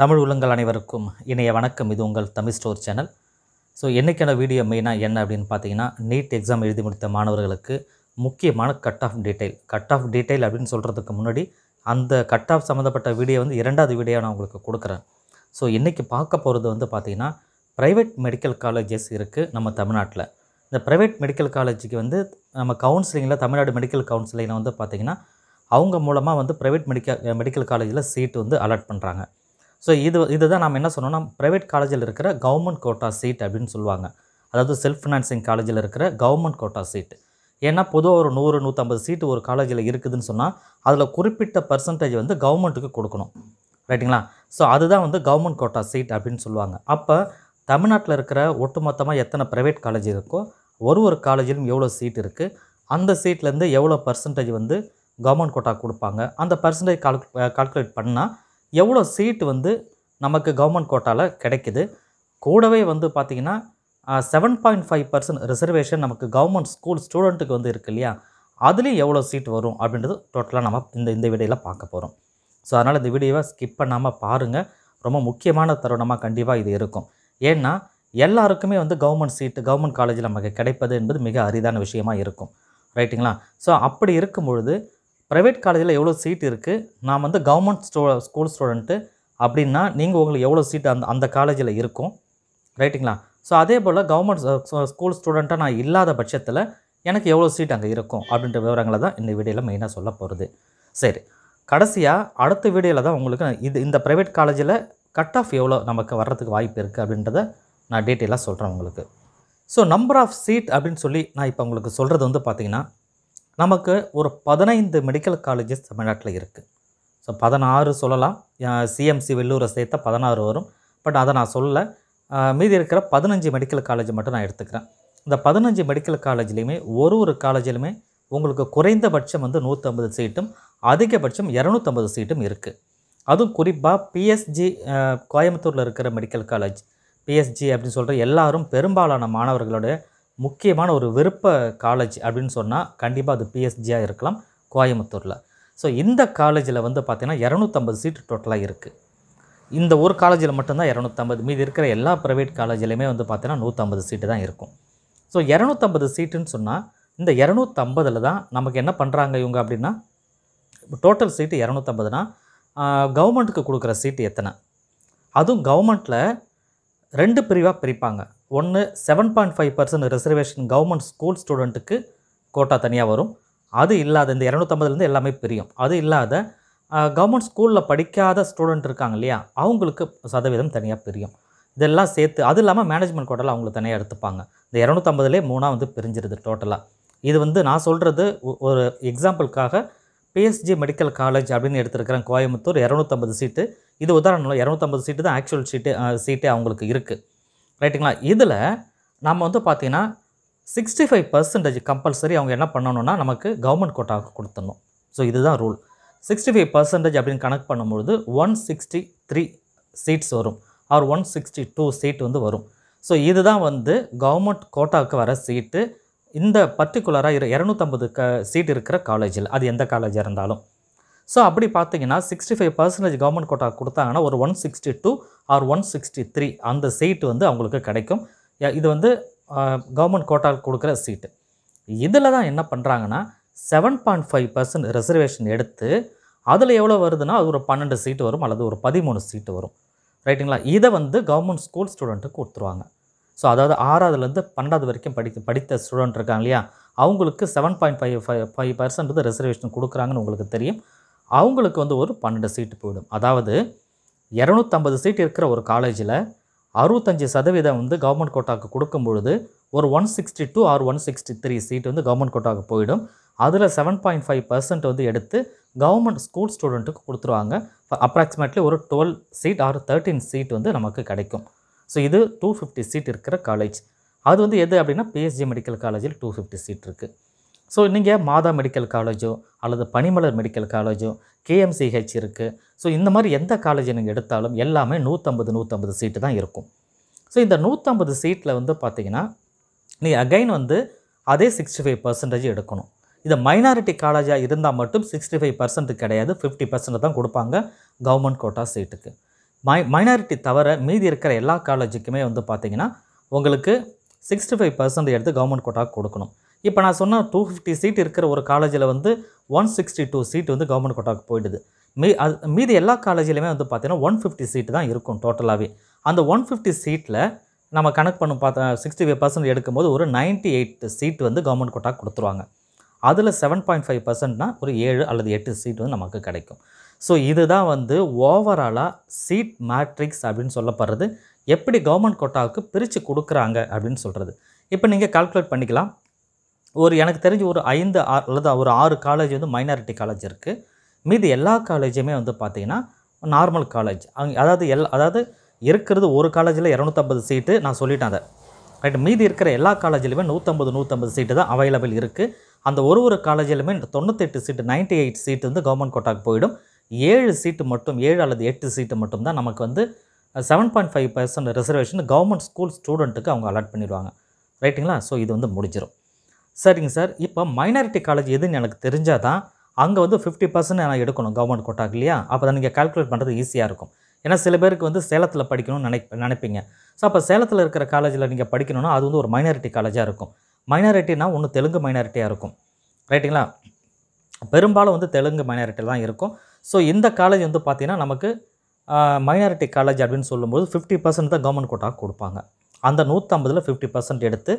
தமிழ் உள்ளங்கள் அனைவருக்கும் இணைய வணக்கம் இது உங்கள் தமிழ் ஸ்டோர் சேனல் ஸோ என்றைக்கான வீடியோ மெயினாக என்ன அப்படின்னு பார்த்தீங்கன்னா நீட் எக்ஸாம் எழுதி முடித்த மாணவர்களுக்கு முக்கியமான cut off detail cut off detail அப்படின்னு சொல்கிறதுக்கு முன்னாடி அந்த கட் ஆஃப் சம்மந்தப்பட்ட வீடியோ வந்து இரண்டாவது வீடியோ நான் உங்களுக்கு கொடுக்குறேன் ஸோ இன்றைக்கி பார்க்க போகிறது வந்து பார்த்திங்கன்னா ப்ரைவேட் மெடிக்கல் காலேஜஸ் இருக்குது நம்ம தமிழ்நாட்டில் இந்த ப்ரைவேட் மெடிக்கல் காலேஜுக்கு வந்து நம்ம கவுன்சிலிங்கில் தமிழ்நாடு மெடிக்கல் கவுன்சிலிங்கில் வந்து பார்த்திங்கன்னா அவங்க மூலமாக வந்து ப்ரைவேட் மெடிக்கல் மெடிக்கல் காலேஜில் சீட் வந்து அலாட் பண்ணுறாங்க ஸோ இது இதுதான் நம்ம என்ன சொன்னோம்னா ப்ரைவேட் காலேஜில் இருக்கிற கவர்மெண்ட் கோட்டா சீட் அப்படின்னு சொல்லுவாங்க அதாவது செல்ஃப் ஃபினான்சிங் காலேஜில் இருக்கிற கவர்மெண்ட் கோட்டா சீட் ஏன்னா பொதுவாக ஒரு நூறு நூற்றம்பது சீட்டு ஒரு காலேஜில் இருக்குதுன்னு சொன்னால் அதில் குறிப்பிட்ட பர்சன்டேஜ் வந்து கவர்மெண்ட்டுக்கு கொடுக்கணும் ரைட்டுங்களா ஸோ அதுதான் வந்து கவர்மெண்ட் கோட்டா சீட் அப்படின்னு சொல்லுவாங்க அப்போ தமிழ்நாட்டில் இருக்கிற ஒட்டுமொத்தமாக எத்தனை ப்ரைவேட் காலேஜ் இருக்கோ ஒரு ஒரு காலேஜிலும் எவ்வளோ சீட் இருக்குது அந்த சீட்லேருந்து எவ்வளோ பர்சன்டேஜ் வந்து கவர்மெண்ட் கோட்டா கொடுப்பாங்க அந்த பர்சன்டேஜ் கால்கு கால்குலேட் பண்ணால் எவ்வளோ சீட் வந்து நமக்கு கவர்மெண்ட் கோட்டாவில் கிடைக்குது கூடவே வந்து பார்த்திங்கன்னா seven point five percent reservation நமக்கு கவர்மெண்ட் ஸ்கூல் ஸ்டூடெண்ட்டுக்கு வந்து இருக்கு இல்லையா அதுலேயும் எவ்வளோ சீட் வரும் அப்படின்றது டோட்டலாக நம்ம இந்த இந்த வீடியோவில் பார்க்க போகிறோம் ஸோ அதனால் இந்த வீடியோவை ஸ்கிப் பண்ணாமல் பாருங்கள் ரொம்ப முக்கியமான தருணமாக கண்டிப்பாக இது இருக்கும் ஏன்னா எல்லாருக்குமே வந்து கவர்மெண்ட் சீட்டு கவர்மெண்ட் காலேஜில் நமக்கு கிடைப்பது என்பது மிக அரிதான விஷயமாக இருக்கும் ரைட்டுங்களா ஸோ அப்படி இருக்கும் பொழுது ப்ரைவேட் காலேஜில் எவ்வளோ சீட் இருக்குது நான் வந்து கவர்மெண்ட் ஸ்டூ ஸ்கூல் ஸ்டூடெண்ட்டு அப்படின்னா நீங்கள் உங்களுக்கு எவ்வளோ சீட் அந்த அந்த காலேஜில் இருக்கும் ரைட்டுங்களா ஸோ அதே போல் கவர்மெண்ட் ஸ்கூல் ஸ்டூடெண்ட்டாக நான் இல்லாத பட்சத்தில் எனக்கு எவ்வளோ சீட் அங்கே இருக்கும் அப்படின்ற விவரங்களை தான் இந்த வீடியோவில் மெயினாக சொல்ல போகிறது சரி கடைசியாக அடுத்த வீடியோவில் தான் உங்களுக்கு இது இந்த ப்ரைவேட் காலேஜில் கட் ஆஃப் எவ்வளோ நமக்கு வர்றதுக்கு வாய்ப்பு இருக்குது அப்படின்றத நான் டீட்டெயிலாக சொல்கிறேன் உங்களுக்கு ஸோ நம்பர் ஆஃப் சீட் அப்படின்னு சொல்லி நான் இப்போ உங்களுக்கு சொல்கிறது வந்து பார்த்திங்கன்னா நமக்கு ஒரு பதினைந்து மெடிக்கல் காலேஜஸ் தமிழ்நாட்டில் இருக்குது ஸோ பதினாறு சொல்லலாம் சிஎம்சி வெள்ளூரை சேர்த்தா பதினாறு வரும் பட் அதை நான் சொல்ல மீதி இருக்கிற பதினஞ்சு மெடிக்கல் காலேஜ் மட்டும் நான் எடுத்துக்கிறேன் இந்த பதினஞ்சு மெடிக்கல் காலேஜ்லேயுமே ஒரு ஒரு காலேஜிலுமே உங்களுக்கு குறைந்தபட்சம் வந்து நூற்றம்பது சீட்டும் அதிகபட்சம் இரநூத்தம்பது சீட்டும் இருக்குது அதுவும் குறிப்பாக பிஎஸ்ஜி கோயம்புத்தூரில் இருக்கிற மெடிக்கல் காலேஜ் பிஎஸ்ஜி அப்படின்னு சொல்கிற எல்லாரும் பெரும்பாலான மாணவர்களுடைய முக்கியமான ஒரு விருப்ப காலேஜ் அப்படின்னு சொன்னால் கண்டிப்பாக அது பிஎஸ்ஜியாக இருக்கலாம் கோயம்புத்தூரில் ஸோ இந்த காலேஜில் வந்து பார்த்திங்கன்னா இரநூத்தம்பது சீட்டு டோட்டலாக இருக்குது இந்த ஒரு காலேஜில் மட்டும்தான் இரநூத்தம்பது மீது இருக்கிற எல்லா ப்ரைவேட் காலேஜ்லேயுமே வந்து பார்த்திங்கன்னா நூற்றம்பது சீட்டு தான் இருக்கும் ஸோ இரநூத்தம்பது சீட்டுன்னு சொன்னால் இந்த இரநூத்தம்பதில் தான் நமக்கு என்ன பண்ணுறாங்க இவங்க அப்படின்னா டோட்டல் சீட்டு இரநூத்தம்பதுனா கவர்மெண்ட்டுக்கு கொடுக்குற சீட்டு எத்தனை அதுவும் கவர்மெண்ட்டில் ரெண்டு பிரிவாக பிரிப்பாங்க ஒன்று seven point five percent reservation government school ஸ்டூடெண்ட்டுக்கு கோட்டா தனியாக வரும் அது இல்லாத இந்த இரநூத்தம்பதுலேருந்து எல்லாமே பிரியும் அது இல்லாத கவர்மெண்ட் ஸ்கூலில் படிக்காத ஸ்டூடெண்ட் இருக்காங்க இல்லையா அவங்களுக்கு சதவீதம் தனியாக பிரியும் இதெல்லாம் சேர்த்து அது இல்லாமல் மேனேஜ்மெண்ட் கோட்டெல்லாம் அவங்களுக்கு தனியாக எடுத்துப்பாங்க இந்த இரநூத்தம்பதுலே மூணாக வந்து பிரிஞ்சிருது டோட்டலாக இது வந்து நான் சொல்கிறது ஒரு எக்ஸாம்பிளுக்காக பிஎஸ்ஜி மெடிக்கல் காலேஜ் அப்படின்னு எடுத்துருக்கிறேன் கோயம்புத்தூர் இரநூத்தம்பது சீட்டு இது உதாரணம் இரநூத்தம்பது சீட்டு தான் ஆக்சுவல் சீட்டு சீட்டே அவங்களுக்கு இருக்குது ரைட்டுங்களா இதில் நம்ம வந்து பார்த்திங்கன்னா சிக்ஸ்டி ஃபைவ் பர்சன்டேஜ் கம்பல்சரி அவங்க என்ன பண்ணணும்னா நமக்கு கவர்மெண்ட் கோட்டாவுக்கு கொடுத்துடணும் ஸோ இதுதான் ரூல் சிக்ஸ்டி ஃபைவ் பர்சன்டேஜ் அப்படின்னு கனெக்ட் பண்ணும்பொழுது ஒன் சிக்ஸ்டி த்ரீ சீட்ஸ் வரும் or one sixty two seat வந்து வரும் ஸோ இதுதான் வந்து கவர்மெண்ட் கோட்டாவுக்கு வர சீட்டு இந்த பர்டிகுலராக இரு இரநூத்தம்பது க சீட் இருக்கிற காலேஜில் அது எந்த காலேஜாக இருந்தாலும் ஸோ அப்படி பார்த்தீங்கன்னா sixty five percentage government quota கொடுத்தாங்கன்னா ஒரு one sixty two or one sixty three அந்த சீட்டு வந்து அவங்களுக்கு கிடைக்கும் இது வந்து கவர்மெண்ட் கோட்டால் கொடுக்குற சீட்டு இதில் தான் என்ன பண்ணுறாங்கன்னா seven point five percent reservation எடுத்து அதில் எவ்வளோ வருதுன்னா அது ஒரு பன்னெண்டு சீட்டு வரும் அல்லது ஒரு பதிமூணு சீட்டு வரும் ரைட்டுங்களா இதை வந்து கவர்மெண்ட் ஸ்கூல் ஸ்டூடெண்ட்டுக்கு கொடுத்துருவாங்க ஸோ அதாவது ஆறாவதுலேருந்து பன்னெண்டாவது வரைக்கும் படித்து படித்த ஸ்டூடெண்ட் இருக்காங்க இல்லையா அவங்களுக்கு seven point five five five percent reservation கொடுக்குறாங்கன்னு உங்களுக்கு தெரியும் அவங்களுக்கு வந்து ஒரு பன்னெண்டு சீட்டு போயிடும் அதாவது இரநூத்தம்பது சீட் இருக்கிற ஒரு காலேஜில் அறுபத்தஞ்சி சதவீதம் வந்து கவர்மெண்ட் கோட்டாவுக்கு கொடுக்கும் பொழுது ஒரு one sixty two or one sixty three seat வந்து கவர்மெண்ட் கோட்டாவுக்கு போயிடும் அதில் செவன் பாயிண்ட் ஃபைவ் பர்சன்ட் வந்து எடுத்து கவர்மெண்ட் ஸ்கூல் ஸ்டூடெண்ட்டுக்கு கொடுத்துருவாங்க அப்ராக்சிமேட்லி ஒரு twelve seat or thirteen seat வந்து நமக்கு கிடைக்கும் ஸோ இது டூ ஃபிஃப்டி சீட் இருக்கிற காலேஜ் அது வந்து எது அப்படின்னா பிஎஸ்ஜி மெடிக்கல் காலேஜில் டூ ஃபிஃப்டி சீட் இருக்குது ஸோ நீங்கள் மாதா மெடிக்கல் காலேஜோ அல்லது பனிமலர் மெடிக்கல் காலேஜோ கேஎம்சிஹெச் இருக்குது ஸோ இந்த மாதிரி எந்த காலேஜ் நீங்கள் எடுத்தாலும் எல்லாமே நூற்றம்பது நூற்றம்பது சீட்டு தான் இருக்கும் ஸோ இந்த நூற்றம்பது சீட்டில் வந்து பார்த்திங்கன்னா நீ அகைன் வந்து அதே சிக்ஸ்டி ஃபைவ் பர்சன்டேஜ் எடுக்கணும் இது மைனாரிட்டி காலேஜாக இருந்தால் மட்டும் சிக்ஸ்டி ஃபைவ் பர்சன்ட் கிடையாது ஃபிஃப்டி பர்சன்ட் தான் கொடுப்பாங்க கவர்மெண்ட் கோட்டா சீட்டுக்கு மை மைனாரிட்டி தவிர மீதி இருக்கிற எல்லா காலேஜுக்குமே வந்து பார்த்திங்கன்னா உங்களுக்கு சிக்ஸ்டி ஃபைவ் பர்சன்ட் எடுத்து கவர்மெண்ட் கோட்டாக கொடுக்கணும் இப்போ நான் சொன்ன டூ ஃபிஃப்டி சீட் இருக்கிற ஒரு காலேஜில் வந்து ஒன் சிக்ஸ்டி டூ சீட் வந்து கவர்மெண்ட் கோட்டாவுக்கு போயிடுது மீ அது மீதி எல்லா காலேஜ்லையுமே வந்து பார்த்திங்கன்னா ஒன் ஃபிஃப்டி சீட்டு தான் இருக்கும் டோட்டலாகவே அந்த ஒன் ஃபிஃப்டி சீட்டில் நம்ம கணக்கு பண்ண பார்த்தா சிக்ஸ்டி ஃபைவ் பர்சன்ட் எடுக்கும்போது ஒரு நைன்ட்டி எயிட் சீட் வந்து கவர்மெண்ட் கோட்டாக்கு கொடுத்துருவாங்க அதில் செவன் பாயிண்ட் ஃபைவ் பர்சன்ட்னா ஒரு ஏழு அல்லது எட்டு சீட் வந்து நமக்கு கிடைக்கும் ஸோ இதுதான் வந்து ஓவராலாக சீட் மேட்ரிக்ஸ் அப்படின்னு சொல்லப்படுறது எப்படி கவர்மெண்ட் கோட்டாவுக்கு பிரித்து கொடுக்குறாங்க அப்படின்னு சொல்கிறது இப்போ நீங்கள் கால்குலேட் பண்ணிக்கலாம் ஒரு எனக்கு தெரிஞ்சு ஒரு ஐந்து அல்லது ஒரு ஆறு காலேஜ் வந்து மைனாரிட்டி காலேஜ் இருக்குது மீதி எல்லா காலேஜுமே வந்து பார்த்திங்கன்னா நார்மல் காலேஜ் அங்கே அதாவது எல் அதாவது இருக்கிறது ஒரு காலேஜில் இரநூத்தம்பது சீட்டு நான் சொல்லிட்டேன் அதை ரைட் மீதி இருக்கிற எல்லா காலேஜிலுமே நூற்றம்பது நூற்றம்பது சீட்டு தான் அவைலபிள் இருக்குது அந்த ஒரு ஒரு காலேஜிலுமே தொண்ணூத்தெட்டு சீட்டு நைன்ட்டி எயிட் சீட்டு வந்து கவர்மெண்ட் கோட்டாக்கு போயிடும் ஏழு சீட்டு மட்டும் ஏழு அல்லது எட்டு சீட்டு மட்டும் தான் நமக்கு வந்து seven point five percent reservation government school ஸ்டூடெண்ட்டுக்கு அவங்க அலாட் பண்ணிடுவாங்க ரைட்டுங்களா ஸோ இது வந்து முடிஞ்சிடும் சரிங்க சார் இப்போ மைனாரிட்டி காலேஜ் எதுன்னு எனக்கு தெரிஞ்சால் தான் அங்கே வந்து ஃபிஃப்டி பர்சன்ட் நான் எடுக்கணும் கவர்மெண்ட் கோட்டாக்கு இல்லையா அப்போ தான் நீங்கள் கால்குலேட் பண்ணுறது ஈஸியாக இருக்கும் ஏன்னா சில பேருக்கு வந்து சேலத்தில் படிக்கணும்னு நினை நினைப்பீங்க ஸோ அப்போ சேலத்தில் இருக்கிற காலேஜில் நீங்கள் படிக்கணும்னா அது வந்து ஒரு மைனாரிட்டி காலேஜாக இருக்கும் மைனாரிட்டினா ஒன்று தெலுங்கு மைனாரிட்டியாக இருக்கும் ரைட்டுங்களா பெரும்பாலும் வந்து தெலுங்கு மைனாரிட்டி தான் இருக்கும் ஸோ இந்த காலேஜ் வந்து பார்த்திங்கன்னா நமக்கு மைனாரிட்டி காலேஜ் அப்படின்னு சொல்லும்போது ஃபிஃப்டி பர்சன்ட் தான் கவர்மெண்ட் கோட்டாக கொடுப்பாங்க அந்த நூற்றம்பதில் ஃபிஃப்டி பர்சன்ட் எடுத்து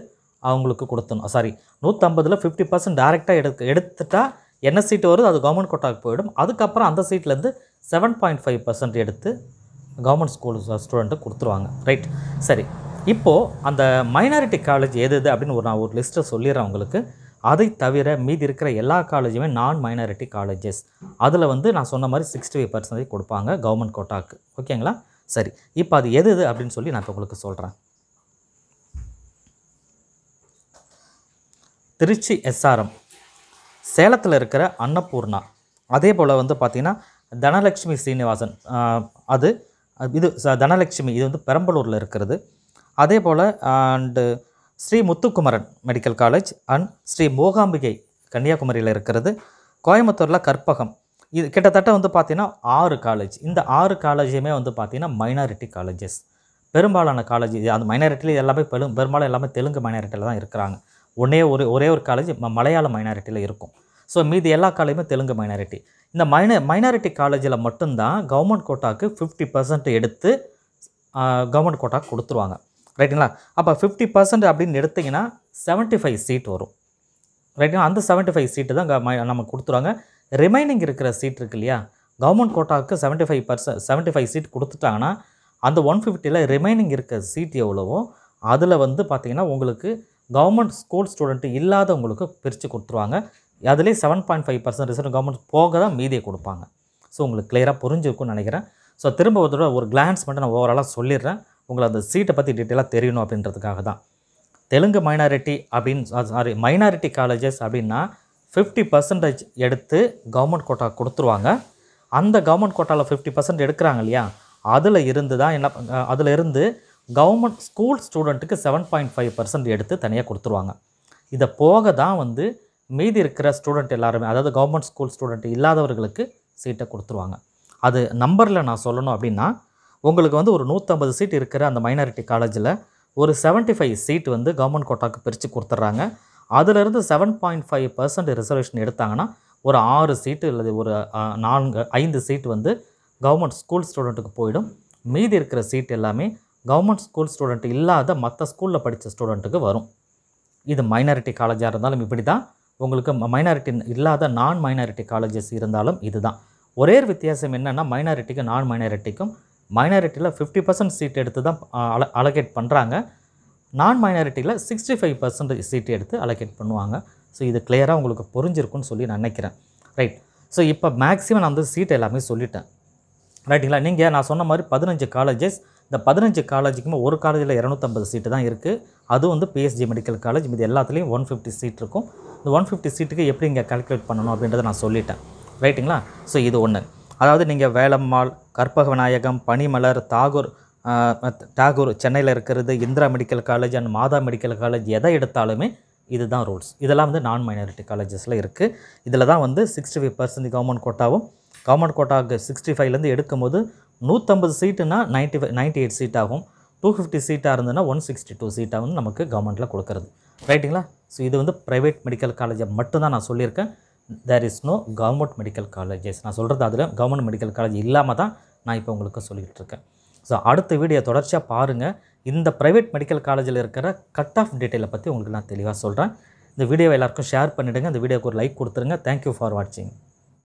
அவங்களுக்கு கொடுத்தணும் சாரி நூற்றம்பதில் ஃபிஃப்டி பர்சன்ட் டேரெக்டாக எடுக்க எடுத்துட்டா என்ன சீட்டு வருது அது கவர்மெண்ட் கோட்டாக்கு போயிடும் அதுக்கப்புறம் அந்த சீட்லேருந்து செவன் பாயிண்ட் ஃபைவ் பர்சன்ட் எடுத்து கவர்மெண்ட் ஸ்கூல் ஸ்டூடெண்ட்டு கொடுத்துருவாங்க ரைட் சரி இப்போது அந்த மைனாரிட்டி காலேஜ் எது எது அப்படின்னு ஒரு நான் ஒரு லிஸ்ட்டை சொல்லிடுறேன் உங்களுக்கு அதை தவிர மீதி இருக்கிற எல்லா காலேஜுமே நான் மைனாரிட்டி காலேஜஸ் அதில் வந்து நான் சொன்ன மாதிரி சிக்ஸ்டி ஃபைவ் பர்சன்டேஜ் கொடுப்பாங்க கவர்மெண்ட் கோட்டாக்கு ஓகேங்களா சரி இப்போ அது எது எது அப்படின்னு சொல்லி நான் இப்போ உங்களுக்கு சொல்கிறேன் திருச்சி எஸ்ஆர்எம் சேலத்தில் இருக்கிற அன்னபூர்ணா அதே போல் வந்து பார்த்திங்கன்னா தனலக்ஷ்மி ஸ்ரீனிவாசன் அது இது தனலக்ஷ்மி இது வந்து பெரம்பலூரில் இருக்கிறது அதே போல் and Sri Muthukumaran medical college and Sri Mookambigai கன்னியாகுமரியில் இருக்கிறது கோயம்புத்தூரில் கற்பகம் இது கிட்டத்தட்ட வந்து பார்த்திங்கன்னா ஆறு காலேஜ் இந்த ஆறு காலேஜுமே வந்து பார்த்திங்கன்னா மைனாரிட்டி காலேஜஸ் பெரும்பாலான காலேஜ் அது மைனாரிட்டியில் எல்லாமே பெரும் பெரும்பாலும் எல்லாமே தெலுங்கு மைனாரிட்டியில் தான் இருக்கிறாங்க ஒன்றே ஒரு ஒரே ஒரு காலேஜ் மலையாள மைனாரிட்டியில் இருக்கும் ஸோ மீதி எல்லா காலேஜுமே தெலுங்கு மைனாரிட்டி இந்த மைன மைனாரிட்டி காலேஜில் மட்டும்தான் கவர்மெண்ட் கோட்டாவுக்கு ஃபிஃப்டி பர்சன்ட் எடுத்து கவர்மெண்ட் கோட்டாக்கு கொடுத்துருவாங்க ரைட்டுங்களா அப்போ ஃபிஃப்டி பர்சன்ட் அப்படின்னு எடுத்திங்கன்னா செவன்ட்டி ஃபைவ் சீட் வரும் ரைட்டுங்களா அந்த செவன்ட்டி ஃபைவ் சீட்டு தான் நம்ம கொடுத்துருவாங்க ரிமைனிங் இருக்கிற சீட் இருக்கு இல்லையா கவர்மெண்ட் கோட்டாவுக்கு seventy five percent seventy five seat கொடுத்துட்டாங்கன்னா அந்த ஒன் ஃபிஃப்டியில் ரிமைனிங் இருக்கிற சீட் எவ்வளவோ அதில் வந்து பார்த்திங்கன்னா உங்களுக்கு கவர்மெண்ட் ஸ்கூல் ஸ்டூடெண்ட்டு இல்லாதவங்களுக்கு பிரித்து கொடுத்துருவாங்க அதுலேயே seven point five percent result government போக தான் மீதியை கொடுப்பாங்க ஸோ உங்களுக்கு கிளியராக புரிஞ்சிருக்கும்னு நினைக்கிறேன் ஸோ திரும்ப ஒரு ஒரு கிளான்ஸ் மட்டும் நான் ஓவராலாக சொல்லிடுறேன் உங்களை அந்த சீட்டை பற்றி டீட்டெயிலாக தெரியணும் அப்படின்றதுக்காக தான் தெலுங்கு மைனாரிட்டி அப்படின்னு சாரி மைனாரிட்டி காலேஜஸ் அப்படின்னா ஃபிஃப்டி பர்சன்டேஜ் எடுத்து கவர்மெண்ட் கோட்டா கொடுத்துருவாங்க அந்த கவர்மெண்ட் கோட்டாவில் ஃபிஃப்டி பர்சன்ட் எடுக்கிறாங்க இல்லையா அதில் இருந்து தான் என்ன அதில் இருந்து கவர்மெண்ட் ஸ்கூல் ஸ்டூடெண்ட்டுக்கு செவன் பாயிண்ட் ஃபைவ் பர்சன்ட் எடுத்து தனியாக கொடுத்துருவாங்க இதை போக தான் வந்து மீதி இருக்கிற ஸ்டூடெண்ட் எல்லாருமே அதாவது கவர்மெண்ட் ஸ்கூல் ஸ்டூடெண்ட் இல்லாதவர்களுக்கு சீட்டை கொடுத்துருவாங்க அது நம்பரில் நான் சொல்லணும் அப்படின்னா உங்களுக்கு வந்து ஒரு நூற்றம்பது சீட் இருக்கிற அந்த மைனாரிட்டி காலேஜில் ஒரு செவன்ட்டி ஃபைவ் சீட் வந்து கவர்மெண்ட் கோட்டாக்கு பிரித்து கொடுத்துட்றாங்க அதிலிருந்து seven point five percent reservation எடுத்தாங்கன்னா ஒரு ஆறு சீட்டு அல்லது ஒரு நான்கு ஐந்து சீட் வந்து கவர்மெண்ட் ஸ்கூல் ஸ்டூடெண்ட்டுக்கு போயிடும் மீதி இருக்கிற சீட் எல்லாமே கவர்மெண்ட் ஸ்கூல் ஸ்டூடெண்ட் இல்லாத மற்ற ஸ்கூலில் படித்த ஸ்டூடெண்ட்டுக்கு வரும் இது மைனாரிட்டி காலேஜாக இருந்தாலும் இப்படி தான் உங்களுக்கு மைனாரிட்டி இல்லாத நான் மைனாரிட்டி காலேஜஸ் இருந்தாலும் இது தான் ஒரே ஒரு வித்தியாசம் என்னென்னா மைனாரிட்டிக்கு நான் மைனாரிட்டிக்கும் மைனாரிட்டியில் ஃபிஃப்டி பர்சன்ட் சீட் எடுத்து தான் அல அலகேட் பண்ணுறாங்க நான் மைனாரிட்டியில் சிக்ஸ்டி ஃபைவ் பர்சன்ட் சீட் எடுத்து அலகேட் பண்ணுவாங்க ஸோ இது கிளியராக உங்களுக்கு புரிஞ்சிருக்குன்னு சொல்லி நான் நினைக்கிறேன் ரைட் ஸோ இப்போ மேக்ஸிமம் நான் வந்து சீட் எல்லாமே சொல்லிட்டேன் ரைட்டுங்களா நீங்கள் நான் சொன்ன மாதிரி பதினஞ்சு காலேஜஸ் இந்த பதினஞ்சு காலேஜுக்குமே ஒரு காலேஜில் இரநூத்தம்பது சீட்டு தான் இருக்குது அதுவும் வந்து பிஎஸ்ஜி மெடிக்கல் காலேஜ் இது எல்லாத்துலேயும் ஒன் ஃபிஃப்டி சீட் இருக்கும் இந்த ஒன் ஃபிஃப்டி சீட்டுக்கு எப்படி இங்கே கால்குலேட் பண்ணணும் அப்படின்றத நான் சொல்லிட்டேன் ரைட்டுங்களா ஸோ இது ஒன்று அதாவது நீங்கள் வேலம்மாள் கற்பக விநாயகம் பனிமலர் தாகூர் டாகூர் சென்னையில் இருக்கிறது Indira medical college and Mata medical college எதை எடுத்தாலுமே இதுதான் ரூல்ஸ் இதெல்லாம் வந்து நான் மைனாரிட்டி காலேஜஸில் இருக்குது இதில் தான் வந்து சிக்ஸ்டி ஃபைவ் பர்சன்ட் கவர்மெண்ட் கோட்டாவும் கவர்மெண்ட் கோட்டாவுக்கு சிக்ஸ்டி ஃபைவ்லேருந்து எடுக்கும்போது நூற்றம்பது சீட்டுனா ninety five ninety eight seat ஆகும் டூ ஃபிஃப்டி சீட்டாக இருந்ததுன்னா ஒன் சிக்ஸ்டி டூ சீட்டாக வந்து நமக்கு கவர்மெண்ட்டில் கொடுக்குறது ரைட்டுங்களா ஸோ இது வந்து ப்ரைவேட் மெடிக்கல் காலேஜை மட்டும்தான் நான் சொல்லியிருக்கேன் there is no government medical colleges நான் சொல்கிறது அதில் கவர்மெண்ட் மெடிக்கல் காலேஜ் இல்லாமல் தான் நான் இப்போ உங்களுக்கு சொல்லிகிட்டு இருக்கேன் ஸோ அடுத்த வீடியோ தொடர்ச்சியாக பாருங்கள் இந்த ப்ரைவேட் மெடிக்கல் காலேஜில் இருக்கிற கட் ஆஃப் டீட்டெயிலை பற்றி உங்களுக்கு நான் தெளிவாக சொல்கிறேன் இந்த வீடியோவை எல்லாருக்கும் ஷேர் பண்ணிவிடுங்க இந்த வீடியோக்கு ஒரு லைக் கொடுத்துருங்க தேங்க்யூ ஃபார் வாட்சிங்